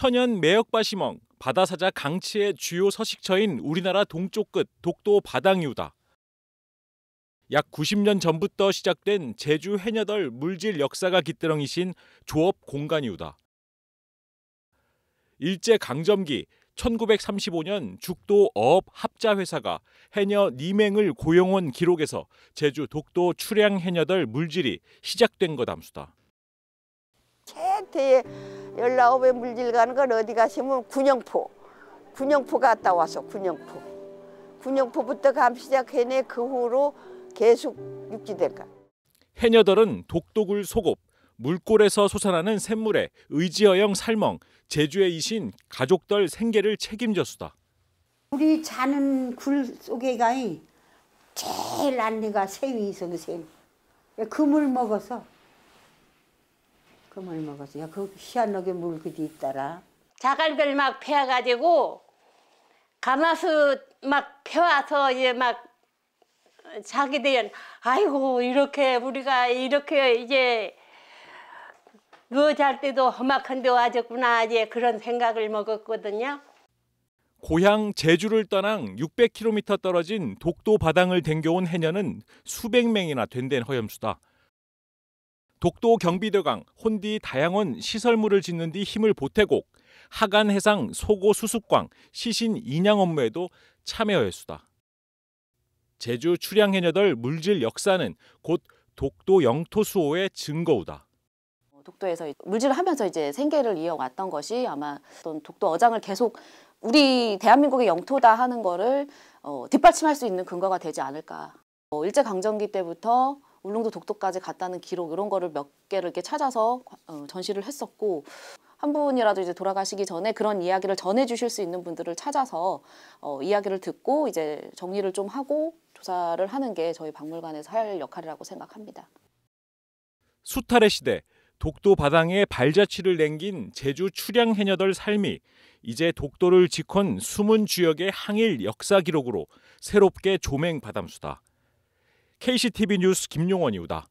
천연 매역바시멍, 바다사자 강치의 주요 서식처인 우리나라 동쪽 끝 독도 바당이우다. 약 90년 전부터 시작된 제주 해녀덜 물질 역사가 깃들렁이신 조업 공간이우다. 일제 강점기 1935년 죽도 어업 합자회사가 해녀 니맹을 고용한 기록에서 제주 독도 출향 해녀덜 물질이 시작된 거 암수다. 밑에 열나홉에 물질 가는 건 어디 가시면 군영포. 군영포 갔다 와서 군영포. 군영포부터 감 시작해내 그 후로 계속 육지될까 해녀들은 독도굴 소곱, 물골에서 솟아나는 샘물에 의지어영 살멍, 제주의 이신 가족들 생계를 책임져수다. 우리 자는 굴 속에가 제일 안내가 샘이 있 샘. 그물 먹어서 그물 먹었어. 야, 그 희한하게 물 그디 있더라. 자갈들 막 패가지고 가마수 막 펴와서 이제 막자기들 아이고 이렇게 우리가 이렇게 이제 누워 잘 때도 험악한 데 와졌구나 이제 그런 생각을 먹었거든요. 고향 제주를 떠난 600km 떨어진 독도 바닥을 댕겨온 해녀는 수백 명이나 된된 허염수다. 독도 경비대강, 혼디 다양한 시설물을 짓는 뒤 힘을 보태고 하간 해상 소고 수습광, 시신 인양 업무에도 참여했수다. 제주 출향해녀들 물질 역사는 곧 독도 영토 수호의 증거우다. 어, 독도에서 물질을 하면서 이제 생계를 이어왔던 것이 아마 어떤 독도 어장을 계속 우리 대한민국의 영토다 하는 거를 어, 뒷받침할 수 있는 근거가 되지 않을까. 어, 일제강점기 때부터 울릉도 독도까지 갔다는 기록 이런 거를 몇 개를 이렇게 찾아서 어, 전시를 했었고 한 분이라도 이제 돌아가시기 전에 그런 이야기를 전해 주실 수 있는 분들을 찾아서 어, 이야기를 듣고 이제 정리를 좀 하고 조사를 하는 게 저희 박물관에서 할 역할이라고 생각합니다. 수탈의 시대 독도 바당에 발자취를 남긴 제주 출양 해녀들 삶이 이제 독도를 지컨 숨은 주역의 항일 역사 기록으로 새롭게 조맹 바담수다. KCTV 뉴스 김용원이우다.